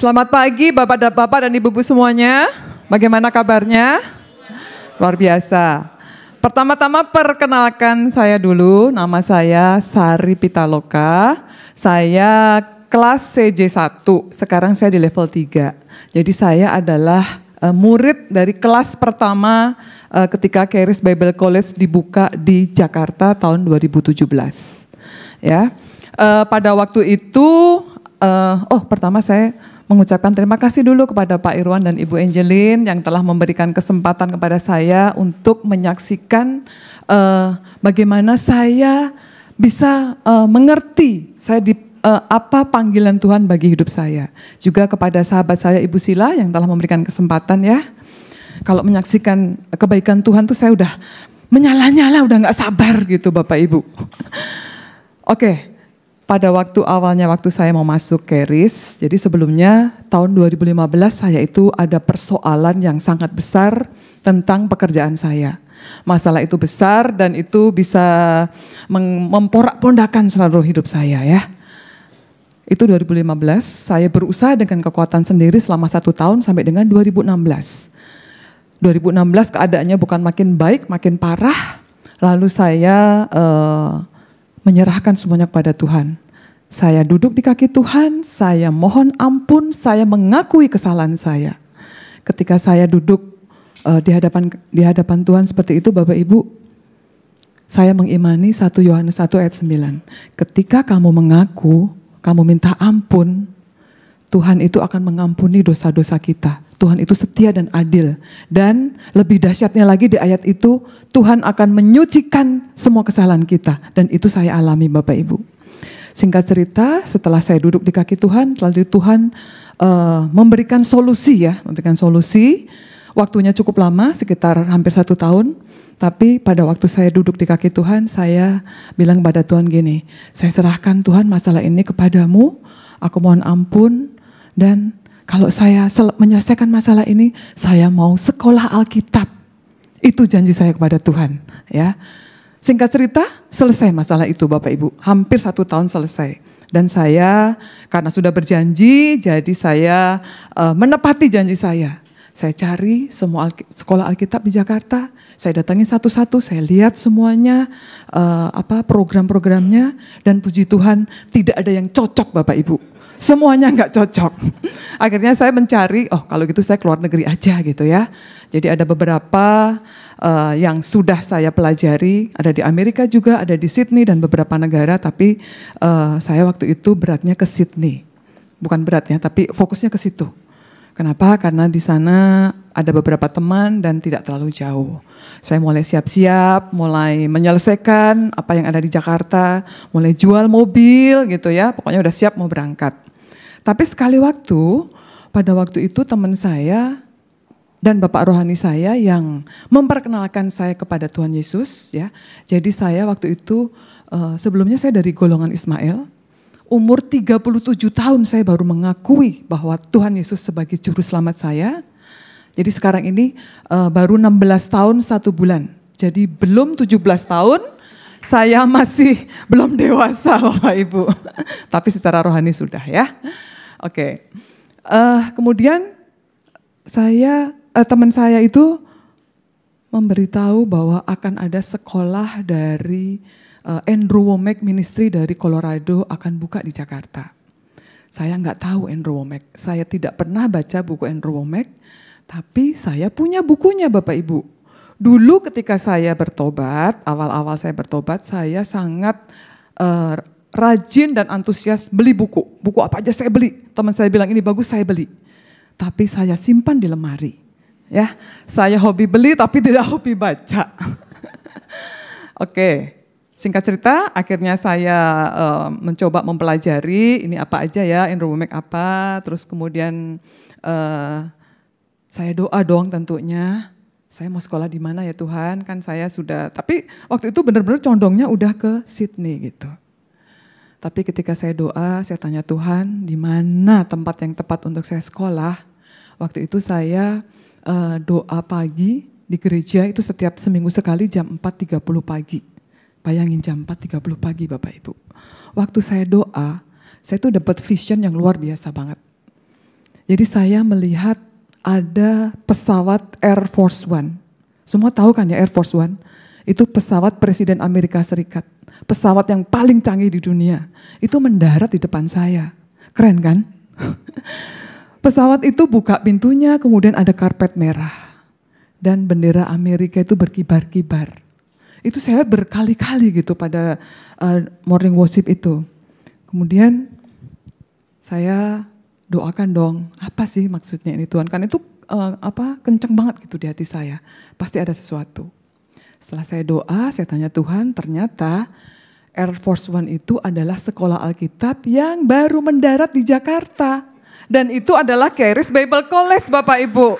Selamat pagi Bapak dan Bapak dan Ibu-ibu semuanya. Bagaimana kabarnya? Luar biasa. Pertama-tama perkenalkan saya dulu, nama saya Sari Pitaloka. Saya kelas CJ1, sekarang saya di level 3. Jadi saya adalah eh, murid dari kelas pertama eh, ketika Keris Bible College dibuka di Jakarta tahun 2017. Ya. Eh, pada waktu itu uh, oh pertama saya mengucapkan terima kasih dulu kepada Pak Irwan dan Ibu Angelin yang telah memberikan kesempatan kepada saya untuk menyaksikan uh, bagaimana saya bisa uh, mengerti saya di uh, apa panggilan Tuhan bagi hidup saya. Juga kepada sahabat saya Ibu Sila yang telah memberikan kesempatan ya. Kalau menyaksikan kebaikan Tuhan tuh saya udah menyala-nyala udah nggak sabar gitu Bapak Ibu. Oke. Okay pada waktu awalnya waktu saya mau masuk Keris, jadi sebelumnya tahun 2015 saya itu ada persoalan yang sangat besar tentang pekerjaan saya. Masalah itu besar dan itu bisa memporak-pondakan seluruh hidup saya ya. Itu 2015, saya berusaha dengan kekuatan sendiri selama satu tahun sampai dengan 2016. 2016 keadaannya bukan makin baik, makin parah. Lalu saya uh, menyerahkan semuanya kepada Tuhan. Saya duduk di kaki Tuhan, saya mohon ampun, saya mengakui kesalahan saya. Ketika saya duduk uh, di hadapan di hadapan Tuhan seperti itu Bapak Ibu, saya mengimani 1 Yohanes 1 ayat 9. Ketika kamu mengaku, kamu minta ampun, Tuhan itu akan mengampuni dosa-dosa kita. Tuhan itu setia dan adil. Dan lebih dahsyatnya lagi di ayat itu, Tuhan akan menyucikan semua kesalahan kita. Dan itu saya alami Bapak Ibu. Singkat cerita, setelah saya duduk di kaki Tuhan, lalu Tuhan uh, memberikan solusi ya, memberikan solusi. Waktunya cukup lama, sekitar hampir satu tahun. Tapi pada waktu saya duduk di kaki Tuhan, saya bilang pada Tuhan gini, saya serahkan Tuhan masalah ini kepadamu, aku mohon ampun, dan kalau saya menyelesaikan masalah ini, saya mau sekolah Alkitab. Itu janji saya kepada Tuhan. Ya, singkat cerita, selesai masalah itu, Bapak Ibu. Hampir satu tahun selesai. Dan saya karena sudah berjanji, jadi saya uh, menepati janji saya. Saya cari semua Al sekolah Alkitab di Jakarta. Saya datangi satu-satu, saya lihat semuanya uh, apa program-programnya dan puji Tuhan tidak ada yang cocok Bapak Ibu semuanya nggak cocok akhirnya saya mencari, oh kalau gitu saya keluar negeri aja gitu ya. Jadi ada beberapa uh, yang sudah saya pelajari, ada di Amerika juga, ada di Sydney dan beberapa negara, tapi uh, saya waktu itu beratnya ke Sydney. Bukan beratnya, tapi fokusnya ke situ. Kenapa? Karena di sana ada beberapa teman dan tidak terlalu jauh. Saya mulai siap-siap, mulai menyelesaikan apa yang ada di Jakarta, mulai jual mobil gitu ya, pokoknya udah siap mau berangkat. Tapi sekali waktu, pada waktu itu teman saya dan bapak rohani saya yang memperkenalkan saya kepada Tuhan Yesus ya. Jadi saya waktu itu eh, sebelumnya saya dari golongan Ismail. Umur 37 tahun saya baru mengakui bahwa Tuhan Yesus sebagai juru selamat saya. Jadi sekarang ini uh, baru 16 tahun satu bulan. Jadi belum 17 tahun saya masih belum dewasa Bapak Ibu. Tapi secara rohani sudah ya. Oke. Okay. Uh, eh, kemudian saya uh, teman saya itu memberitahu bahwa akan ada sekolah dari uh, Andrew Womack Ministry dari Colorado akan buka di Jakarta. Saya nggak tahu Andrew Womack. Saya tidak pernah baca buku Andrew Womack, tapi saya punya bukunya Bapak Ibu. Dulu ketika saya bertobat, awal-awal saya bertobat, saya sangat uh, rajin dan antusias beli buku. Buku apa aja saya beli. Teman saya bilang ini bagus saya beli. Tapi saya simpan di lemari. Ya, saya hobi beli tapi tidak hobi baca. Oke, singkat cerita akhirnya saya uh, mencoba mempelajari ini apa aja ya, make apa, terus kemudian uh, saya doa dong tentunya. Saya mau sekolah di mana ya Tuhan? Kan saya sudah, tapi waktu itu benar-benar condongnya udah ke Sydney gitu tapi ketika saya doa, saya tanya Tuhan, di mana tempat yang tepat untuk saya sekolah? Waktu itu saya uh, doa pagi di gereja itu setiap seminggu sekali jam 4.30 pagi. Bayangin jam 4.30 pagi Bapak Ibu. Waktu saya doa, saya tuh dapat vision yang luar biasa banget. Jadi saya melihat ada pesawat Air Force One. Semua tahu kan ya Air Force One? Itu pesawat Presiden Amerika Serikat pesawat yang paling canggih di dunia. Itu mendarat di depan saya. Keren kan? pesawat itu buka pintunya, kemudian ada karpet merah. Dan bendera Amerika itu berkibar-kibar. Itu saya lihat berkali-kali gitu pada uh, morning worship itu. Kemudian saya doakan dong, apa sih maksudnya ini Tuhan? Kan itu uh, apa kenceng banget gitu di hati saya. Pasti ada sesuatu. Setelah saya doa, saya tanya Tuhan, ternyata Air Force One itu adalah sekolah Alkitab yang baru mendarat di Jakarta. Dan itu adalah Keris Bible College, Bapak Ibu.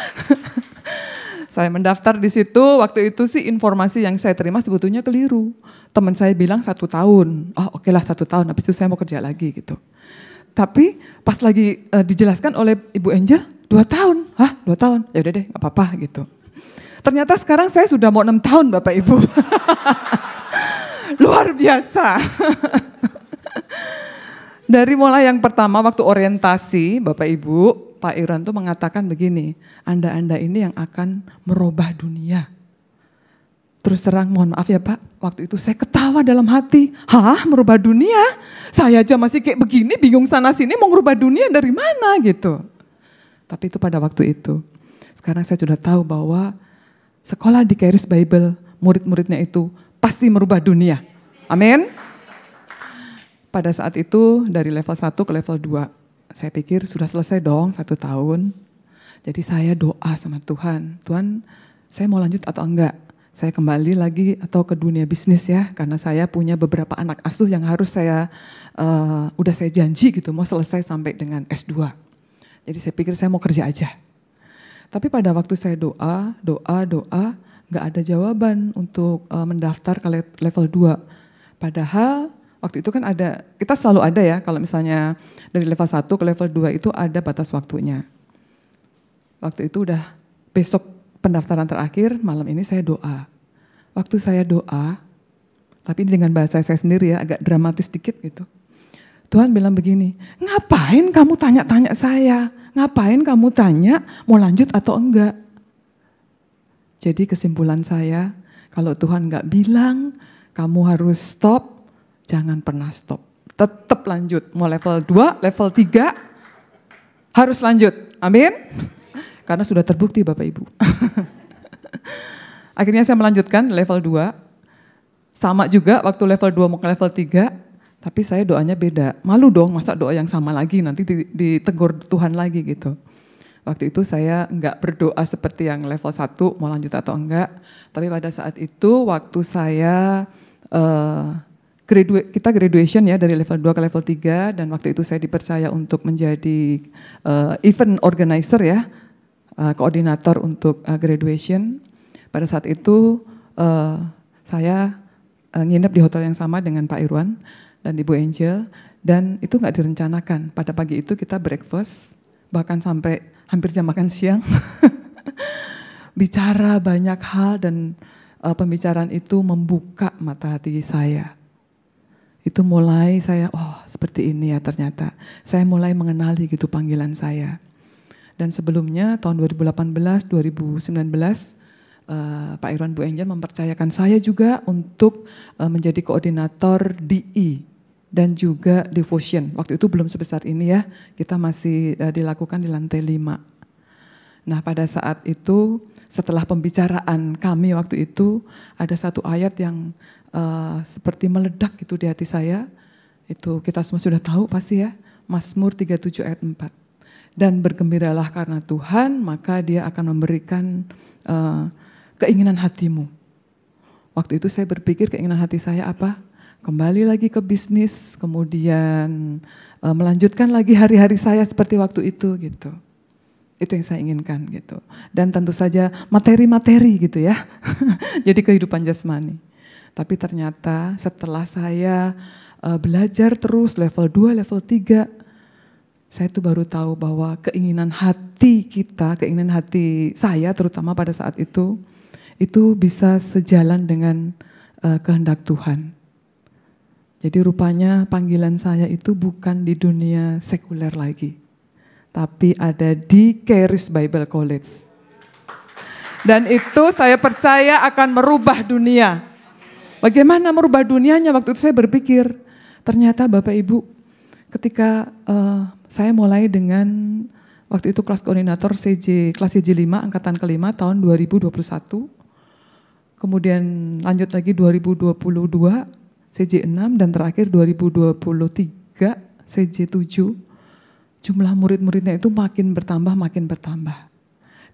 saya mendaftar di situ, waktu itu sih informasi yang saya terima sebetulnya keliru. Teman saya bilang satu tahun, oh oke lah satu tahun, habis itu saya mau kerja lagi gitu. Tapi pas lagi uh, dijelaskan oleh Ibu Angel, dua tahun, hah dua tahun, ya udah deh nggak apa-apa gitu. Ternyata sekarang saya sudah mau enam tahun Bapak Ibu. Luar biasa. Dari mulai yang pertama waktu orientasi Bapak Ibu, Pak Iran tuh mengatakan begini, Anda-Anda ini yang akan merubah dunia. Terus terang mohon maaf ya Pak, waktu itu saya ketawa dalam hati. Hah merubah dunia? Saya aja masih kayak begini bingung sana sini mau merubah dunia dari mana gitu. Tapi itu pada waktu itu. Karena saya sudah tahu bahwa sekolah di Keris Bible, murid-muridnya itu pasti merubah dunia. Amin. Pada saat itu dari level 1 ke level 2, saya pikir sudah selesai dong satu tahun. Jadi saya doa sama Tuhan, Tuhan saya mau lanjut atau enggak? Saya kembali lagi atau ke dunia bisnis ya, karena saya punya beberapa anak asuh yang harus saya, uh, udah saya janji gitu, mau selesai sampai dengan S2. Jadi saya pikir saya mau kerja aja. Tapi pada waktu saya doa, doa, doa, nggak ada jawaban untuk uh, mendaftar ke level 2. Padahal waktu itu kan ada, kita selalu ada ya kalau misalnya dari level 1 ke level 2 itu ada batas waktunya. Waktu itu udah besok pendaftaran terakhir, malam ini saya doa. Waktu saya doa, tapi dengan bahasa saya sendiri ya agak dramatis dikit gitu. Tuhan bilang begini, ngapain kamu tanya-tanya saya? ngapain kamu tanya mau lanjut atau enggak? Jadi kesimpulan saya, kalau Tuhan nggak bilang, kamu harus stop, jangan pernah stop. Tetap lanjut, mau level 2, level 3, harus lanjut. Amin? Karena sudah terbukti Bapak Ibu. Akhirnya saya melanjutkan level 2. Sama juga waktu level 2 mau ke level 3, tapi saya doanya beda. Malu dong masa doa yang sama lagi nanti ditegur Tuhan lagi gitu. Waktu itu saya enggak berdoa seperti yang level 1 mau lanjut atau enggak. Tapi pada saat itu waktu saya uh, kita graduation ya dari level 2 ke level 3 dan waktu itu saya dipercaya untuk menjadi uh, event organizer ya. Uh, koordinator untuk uh, graduation. Pada saat itu uh, saya uh, nginep di hotel yang sama dengan Pak Irwan dan Ibu Angel dan itu nggak direncanakan. Pada pagi itu kita breakfast bahkan sampai hampir jam makan siang. Bicara banyak hal dan uh, pembicaraan itu membuka mata hati saya. Itu mulai saya oh seperti ini ya ternyata. Saya mulai mengenali gitu panggilan saya. Dan sebelumnya tahun 2018, 2019 uh, Pak Irwan Bu Angel mempercayakan saya juga untuk uh, menjadi koordinator DI dan juga devotion. Waktu itu belum sebesar ini ya, kita masih uh, dilakukan di lantai lima. Nah pada saat itu setelah pembicaraan kami waktu itu ada satu ayat yang uh, seperti meledak gitu di hati saya. Itu kita semua sudah tahu pasti ya, Mazmur 37 ayat 4. Dan bergembiralah karena Tuhan, maka dia akan memberikan uh, keinginan hatimu. Waktu itu saya berpikir keinginan hati saya apa? kembali lagi ke bisnis, kemudian e, melanjutkan lagi hari-hari saya seperti waktu itu gitu. Itu yang saya inginkan gitu. Dan tentu saja materi-materi gitu ya. Jadi kehidupan jasmani. Tapi ternyata setelah saya e, belajar terus level 2, level 3, saya itu baru tahu bahwa keinginan hati kita, keinginan hati saya terutama pada saat itu, itu bisa sejalan dengan uh, kehendak Tuhan. Jadi rupanya panggilan saya itu bukan di dunia sekuler lagi, tapi ada di Keris Bible College. Dan itu saya percaya akan merubah dunia. Bagaimana merubah dunianya? Waktu itu saya berpikir, ternyata Bapak Ibu, ketika uh, saya mulai dengan waktu itu kelas koordinator CJ kelas CJ 5 angkatan kelima tahun 2021. Kemudian lanjut lagi 2022 CJ6 dan terakhir 2023 CJ7 jumlah murid-muridnya itu makin bertambah makin bertambah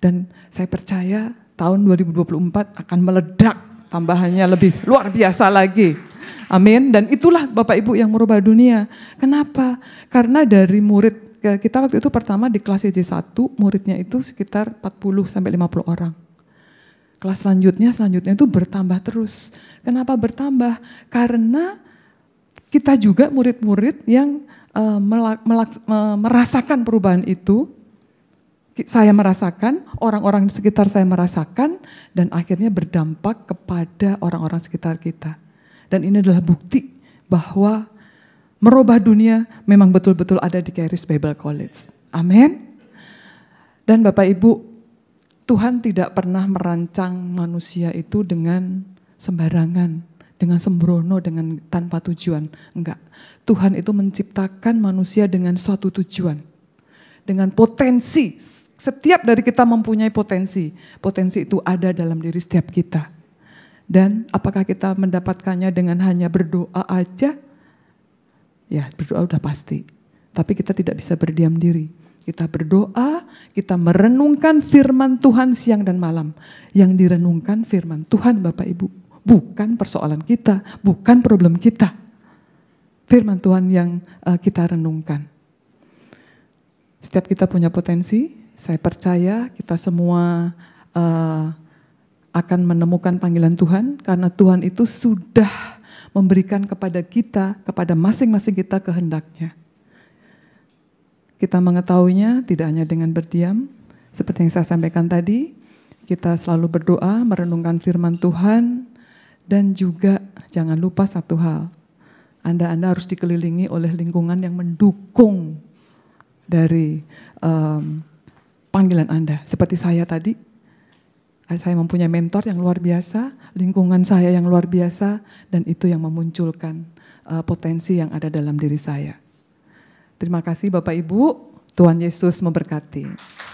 dan saya percaya tahun 2024 akan meledak tambahannya lebih luar biasa lagi amin dan itulah Bapak Ibu yang merubah dunia kenapa karena dari murid eh, kita waktu itu pertama di kelas CJ1 muridnya itu sekitar 40 sampai 50 orang kelas selanjutnya, selanjutnya itu bertambah terus. Kenapa bertambah? Karena kita juga murid-murid yang uh, melak, melak, uh, merasakan perubahan itu, saya merasakan, orang-orang di sekitar saya merasakan, dan akhirnya berdampak kepada orang-orang sekitar kita. Dan ini adalah bukti bahwa merubah dunia memang betul-betul ada di Caris Bible College. Amin. Dan Bapak Ibu, Tuhan tidak pernah merancang manusia itu dengan sembarangan, dengan sembrono, dengan tanpa tujuan. Enggak. Tuhan itu menciptakan manusia dengan suatu tujuan. Dengan potensi. Setiap dari kita mempunyai potensi. Potensi itu ada dalam diri setiap kita. Dan apakah kita mendapatkannya dengan hanya berdoa aja? Ya, berdoa udah pasti. Tapi kita tidak bisa berdiam diri kita berdoa, kita merenungkan firman Tuhan siang dan malam. Yang direnungkan firman Tuhan Bapak Ibu, bukan persoalan kita, bukan problem kita. Firman Tuhan yang uh, kita renungkan. Setiap kita punya potensi, saya percaya kita semua uh, akan menemukan panggilan Tuhan karena Tuhan itu sudah memberikan kepada kita, kepada masing-masing kita kehendaknya. Kita mengetahuinya tidak hanya dengan berdiam, seperti yang saya sampaikan tadi, kita selalu berdoa, merenungkan firman Tuhan, dan juga jangan lupa satu hal, Anda-Anda harus dikelilingi oleh lingkungan yang mendukung dari um, panggilan Anda. Seperti saya tadi, eh, saya mempunyai mentor yang luar biasa, lingkungan saya yang luar biasa, dan itu yang memunculkan uh, potensi yang ada dalam diri saya. Terima kasih Bapak Ibu, Tuhan Yesus memberkati.